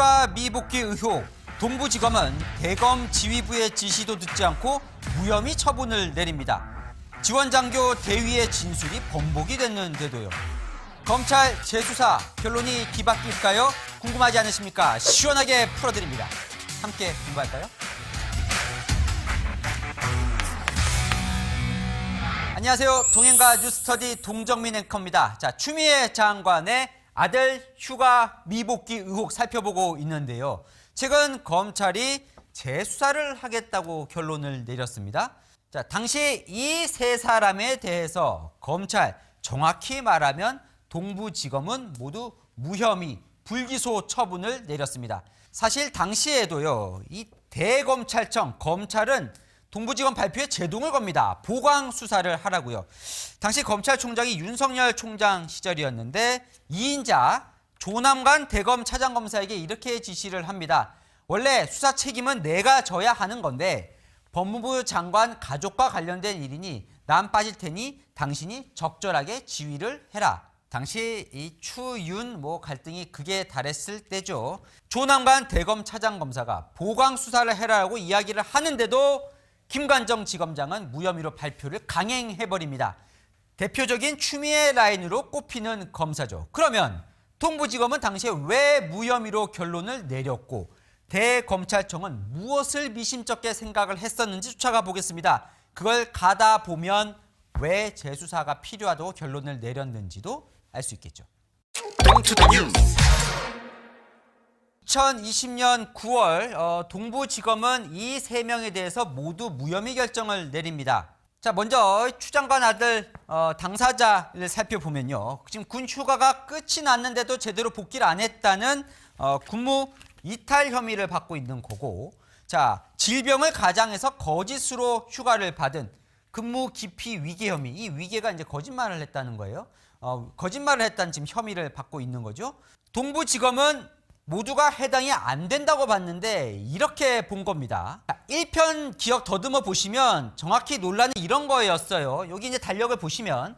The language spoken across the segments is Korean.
추가 미복귀 의혹. 동부지검은 대검 지휘부의 지시도 듣지 않고 무혐의 처분을 내립니다. 지원장교 대위의 진술이 번복이 됐는데도요. 검찰 재수사 결론이 뒤바뀔까요? 궁금하지 않으십니까? 시원하게 풀어드립니다. 함께 공부할까요? 안녕하세요. 동행가 뉴스터디 동정민 앵커입니다. 자, 추미애 장관의 아들 휴가 미복귀 의혹 살펴보고 있는데요. 최근 검찰이 재수사를 하겠다고 결론을 내렸습니다. 자, 당시 이 세 사람에 대해서 검찰 정확히 말하면 동부지검은 모두 무혐의 불기소 처분을 내렸습니다. 사실 당시에도요. 이 대검찰청 검찰은 동부지검 발표에 제동을 겁니다. 보강 수사를 하라고요. 당시 검찰총장이 윤석열 총장 시절이었는데 이인자 조남관 대검 차장검사에게 이렇게 지시를 합니다. 원래 수사 책임은 내가 져야 하는 건데 법무부 장관 가족과 관련된 일이니 난 빠질 테니 당신이 적절하게 지휘를 해라. 당시 이 추윤 뭐 갈등이 극에 달했을 때죠. 조남관 대검 차장검사가 보강 수사를 해라라고 이야기를 하는데도 김관정 지검장은 무혐의로 발표를 강행해버립니다. 대표적인 추미애 라인으로 꼽히는 검사죠. 그러면 동부지검은 당시에 왜 무혐의로 결론을 내렸고 대검찰청은 무엇을 미심쩍게 생각을 했었는지 쫓아가 보겠습니다. 그걸 가다 보면 왜 재수사가 필요하다고 결론을 내렸는지도 알 수 있겠죠. 2020년 9월 어, 동부지검은 이 세 명에 대해서 모두 무혐의 결정을 내립니다. 자 먼저 추 장관 아들 어, 당사자를 살펴보면요. 지금 군 휴가가 끝이 났는데도 제대로 복귀를 안 했다는 어, 군무 이탈 혐의를 받고 있는 거고 자 질병을 가장해서 거짓으로 휴가를 받은 근무 기피 위계 혐의 이 위계가 이제 거짓말을 했다는 거예요. 어, 거짓말을 했다는 지금 혐의를 받고 있는 거죠. 동부지검은 모두가 해당이 안 된다고 봤는데 이렇게 본 겁니다. 1편 기억 더듬어 보시면 정확히 논란은 이런 거였어요. 여기 이제 달력을 보시면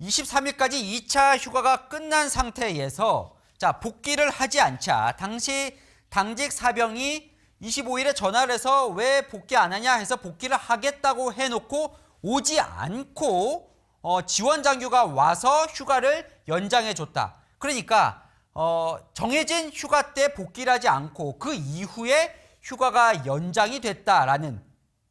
23일까지 2차 휴가가 끝난 상태에서 자 복귀를 하지 않자 당시 당직 사병이 25일에 전화를 해서 왜 복귀 안 하냐 해서 복귀를 하겠다고 해놓고 오지 않고 어, 지원 장교가 와서 휴가를 연장해줬다. 그러니까 어, 정해진 휴가 때 복귀를 하지 않고 그 이후에 휴가가 연장이 됐다라는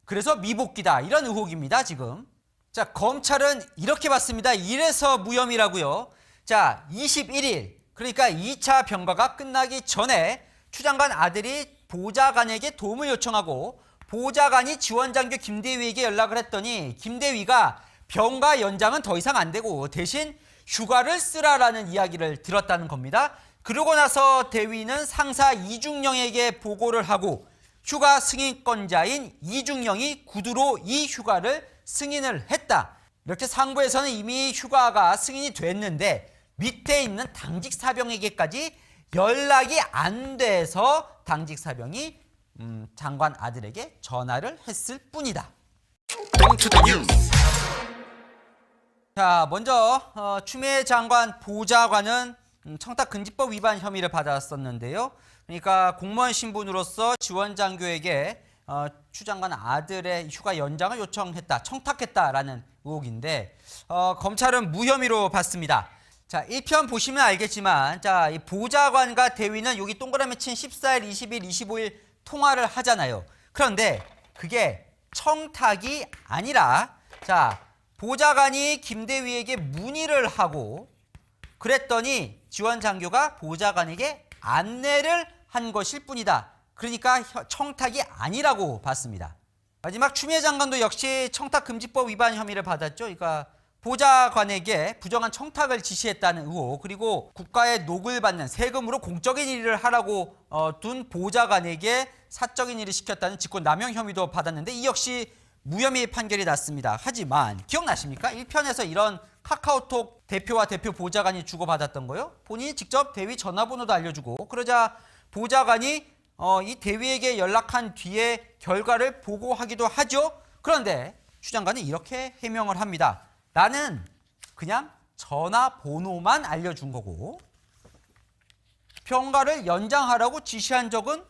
그래서 미복귀다 이런 의혹입니다 지금 자 검찰은 이렇게 봤습니다 이래서 무혐의라고요 자 21일 그러니까 2차 병가가 끝나기 전에 추장관 아들이 보좌관에게 도움을 요청하고 보좌관이 지원장교 김대위에게 연락을 했더니 김대위가 병가 연장은 더 이상 안 되고 대신 휴가를 쓰라라는 이야기를 들었다는 겁니다. 그러고 나서 대위는 상사 이중령에게 보고를 하고 휴가 승인권자인 이중령이 구두로 이 휴가를 승인을 했다. 이렇게 상부에서는 이미 휴가가 승인이 됐는데 밑에 있는 당직 사병에게까지 연락이 안 돼서 당직 사병이 음, 장관 아들에게 전화를 했을 뿐이다. 자, 먼저 어, 추미애 장관 보좌관은 음, 청탁금지법 위반 혐의를 받았었는데요. 그러니까 공무원 신분으로서 지원장교에게 어, 추 장관 아들의 휴가 연장을 요청했다, 청탁했다라는 의혹인데 어, 검찰은 무혐의로 봤습니다. 자, 1편 보시면 알겠지만 자, 이 보좌관과 대위는 여기 동그라미 친 14일, 20일, 25일 통화를 하잖아요. 그런데 그게 청탁이 아니라 자, 보좌관이 김대위에게 문의를 하고 그랬더니 지원 장교가 보좌관에게 안내를 한 것일 뿐이다. 그러니까 청탁이 아니라고 봤습니다. 마지막 추미애 장관도 역시 청탁금지법 위반 혐의를 받았죠. 그러니까 보좌관에게 부정한 청탁을 지시했다는 의혹 그리고 국가의 녹을 받는 세금으로 공적인 일을 하라고 어, 둔 보좌관에게 사적인 일을 시켰다는 직권남용 혐의도 받았는데 이 역시 무혐의 판결이 났습니다. 하지만 기억나십니까? 1편에서 이런 카카오톡 대표와 대표 보좌관이 주고받았던 거요. 본인이 직접 대위 전화번호도 알려주고 그러자 보좌관이 어, 이 대위에게 연락한 뒤에 결과를 보고하기도 하죠. 그런데 추장관은 이렇게 해명을 합니다. 나는 그냥 전화번호만 알려준 거고 평가를 연장하라고 지시한 적은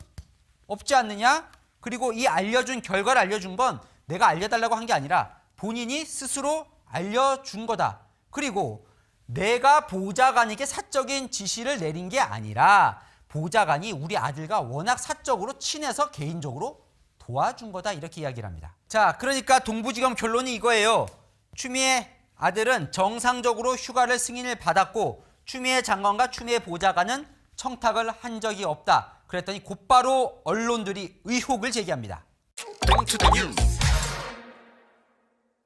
없지 않느냐? 그리고 이 알려준 결과를 알려준 건 내가 알려달라고 한 게 아니라 본인이 스스로 알려준 거다. 그리고 내가 보좌관에게 사적인 지시를 내린 게 아니라 보좌관이 우리 아들과 워낙 사적으로 친해서 개인적으로 도와준 거다 이렇게 이야기를 합니다. 자, 그러니까 동부지검 결론이 이거예요. 추미애 아들은 정상적으로 휴가를 승인을 받았고 추미애 장관과 추미애 보좌관은 청탁을 한 적이 없다. 그랬더니 곧바로 언론들이 의혹을 제기합니다.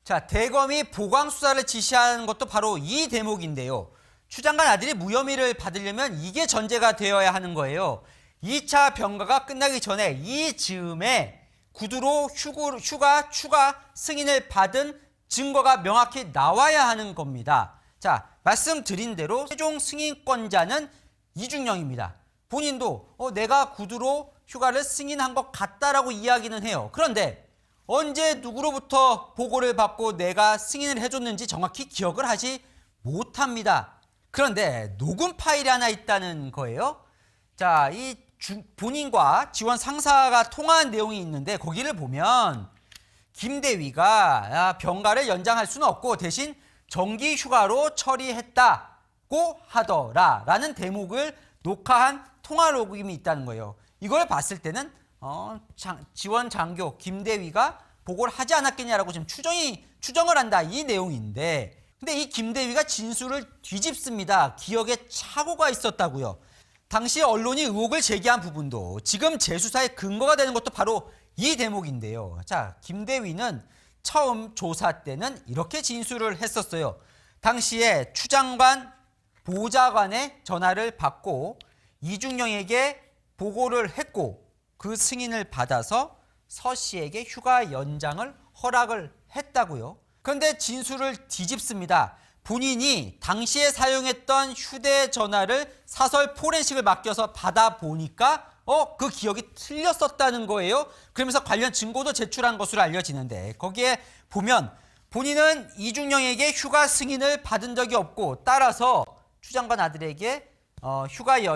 자, 대검이 보강 수사를 지시하는 것도 바로 이 대목인데요. 추장관 아들이 무혐의를 받으려면 이게 전제가 되어야 하는 거예요. 2차 병가가 끝나기 전에 이 즈음에 구두로 휴고, 휴가, 추가 승인을 받은 증거가 명확히 나와야 하는 겁니다. 자, 말씀드린 대로 최종 승인권자는 이중령입니다. 본인도 어, 내가 구두로 휴가를 승인한 것 같다라고 이야기는 해요. 그런데 언제 누구로부터 보고를 받고 내가 승인을 해줬는지 정확히 기억을 하지 못합니다. 그런데 녹음 파일이 하나 있다는 거예요. 자, 이 주, 본인과 지원 상사가 통화한 내용이 있는데 거기를 보면 김대위가 아, 병가를 연장할 수는 없고 대신 정기 휴가로 처리했다고 하더라라는 대목을 녹화한 통화 로그임이 있다는 거예요. 이걸 봤을 때는 어, 장, 지원 장교 김대위가 보고를 하지 않았겠냐라고 지금 추정이 추정을 한다 이 내용인데 근데 이 김대위가 진술을 뒤집습니다. 기억에 착오가 있었다고요. 당시 언론이 의혹을 제기한 부분도 지금 재수사의 근거가 되는 것도 바로 이 대목인데요. 자, 김대위는 처음 조사 때는 이렇게 진술을 했었어요. 당시에 추장관 보좌관의 전화를 받고 이중영에게 보고를 했고 그 승인을 받아서 서 씨에게 휴가 연장을 허락을 했다고요. 그런데 진술을 뒤집습니다. 본인이 당시에 사용했던 휴대전화를 사설 포렌식을 맡겨서 받아보니까 어, 그 기억이 틀렸었다는 거예요. 그러면서 관련 증거도 제출한 것으로 알려지는데 거기에 보면 본인은 이중영에게 휴가 승인을 받은 적이 없고 따라서 추장관 아들에게 어, 휴가 연